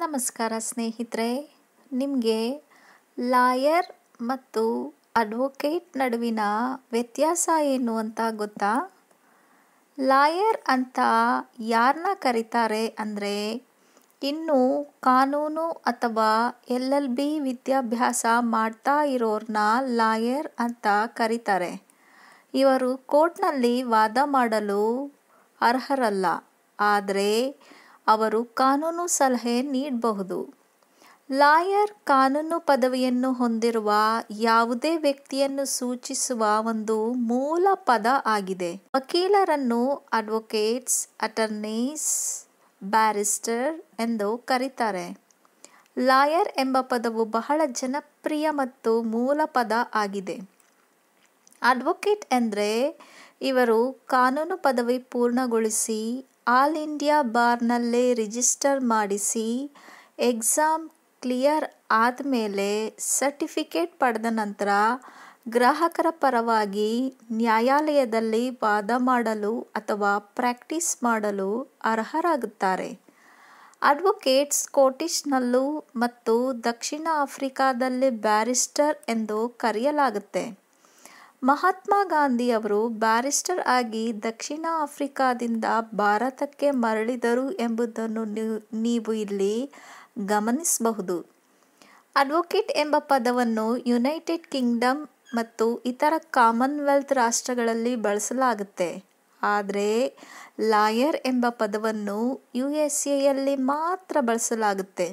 ನಮಸ್ಕಾರ ಸ್ನೇಹಿತರೆ ನಿಮಗೆ ಲಾಯರ್ ಮತ್ತು ಅಡ್ವೊಕೇಟ್ ನಡುವಿನ ವ್ಯತ್ಯಾಸ ಏನು ಅಂತ ಗೊತ್ತಾ ಲಾಯರ್ ಅಂತ ಯಾರನ್ನ ಕರೀತಾರೆ ಅಂದರೆ ಇನ್ನೂ ಕಾನೂನು ಅಥವಾ ಎಲ್ ಎಲ್ ಬಿ ವಿದ್ಯಾಭ್ಯಾಸ ಮಾಡ್ತಾ ಇರೋರನ್ನ ಲಾಯರ್ ಅಂತ ಕರೀತಾರೆ ಇವರು ಕೋರ್ಟ್ನಲ್ಲಿ ವಾದ ಮಾಡಲು ಅರ್ಹರಲ್ಲ ಆದರೆ ಅವರು ಕಾನೂನು ಸಲಹೆ ನೀಡಬಹುದು ಲಾಯರ್ ಕಾನೂನು ಪದವಿಯನ್ನು ಹೊಂದಿರುವ ಯಾವುದೇ ವ್ಯಕ್ತಿಯನ್ನು ಸೂಚಿಸುವ ಒಂದು ಮೂಲ ಪದ ಆಗಿದೆ ವಕೀಲರನ್ನು ಅಡ್ವೊಕೇಟ್ಸ್ ಅಟರ್ನೀಸ್ ಬ್ಯಾರಿಸ್ಟರ್ ಎಂದು ಕರೀತಾರೆ ಲಾಯರ್ ಎಂಬ ಪದವು ಬಹಳ ಜನಪ್ರಿಯ ಮತ್ತು ಮೂಲ ಪದ ಆಗಿದೆ ಅಡ್ವೊಕೇಟ್ ಎಂದರೆ ಇವರು ಕಾನೂನು ಪದವಿ ಪೂರ್ಣಗೊಳಿಸಿ ಆಲ್ ಇಂಡಿಯಾ ಬಾರ್ನಲ್ಲೇ ರಿಜಿಸ್ಟರ್ ಮಾಡಿಸಿ ಎಕ್ಸಾಮ್ ಕ್ಲಿಯರ್ ಆದಮೇಲೆ ಸರ್ಟಿಫಿಕೇಟ್ ಪಡೆದ ನಂತರ ಗ್ರಾಹಕರ ಪರವಾಗಿ ನ್ಯಾಯಾಲಯದಲ್ಲಿ ವಾದ ಮಾಡಲು ಅಥವಾ ಪ್ರಾಕ್ಟೀಸ್ ಮಾಡಲು ಅರ್ಹರಾಗುತ್ತಾರೆ ಅಡ್ವೊಕೇಟ್ ಸ್ಕೋಟಿಷ್ನಲ್ಲೂ ಮತ್ತು ದಕ್ಷಿಣ ಆಫ್ರಿಕಾದಲ್ಲಿ ಬ್ಯಾರಿಸ್ಟರ್ ಎಂದು ಕರೆಯಲಾಗುತ್ತೆ ಮಹಾತ್ಮ ಗಾಂಧಿಯವರು ಬ್ಯಾರಿಸ್ಟರ್ ಆಗಿ ದಕ್ಷಿಣ ಆಫ್ರಿಕಾದಿಂದ ಭಾರತಕ್ಕೆ ಮರಳಿದರು ಎಂಬುದನ್ನು ನೀವು ಇಲ್ಲಿ ಗಮನಿಸಬಹುದು ಅಡ್ವೊಕೇಟ್ ಎಂಬ ಪದವನ್ನು ಯುನೈಟೆಡ್ ಕಿಂಗ್ಡಮ್ ಮತ್ತು ಇತರ ಕಾಮನ್ವೆಲ್ತ್ ರಾಷ್ಟ್ರಗಳಲ್ಲಿ ಬಳಸಲಾಗುತ್ತೆ ಆದರೆ ಲಾಯರ್ ಎಂಬ ಪದವನ್ನು ಯು ಎಸ್ ಎಯಲ್ಲಿ ಮಾತ್ರ ಬಳಸಲಾಗುತ್ತೆ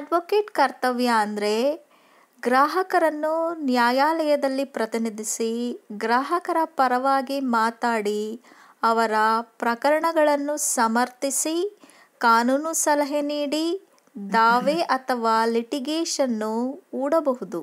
ಅಡ್ವೊಕೇಟ್ ಕರ್ತವ್ಯ ಅಂದರೆ ಗ್ರಾಹಕರನ್ನು ನ್ಯಾಯಾಲಯದಲ್ಲಿ ಪ್ರತಿನಿಧಿಸಿ ಗ್ರಾಹಕರ ಪರವಾಗಿ ಮಾತಾಡಿ ಅವರ ಪ್ರಕರಣಗಳನ್ನು ಸಮರ್ಥಿಸಿ ಕಾನೂನು ಸಲಹೆ ನೀಡಿ ದಾವೆ ಅಥವಾ ಲಿಟಿಗೇಷನ್ನು ಹೂಡಬಹುದು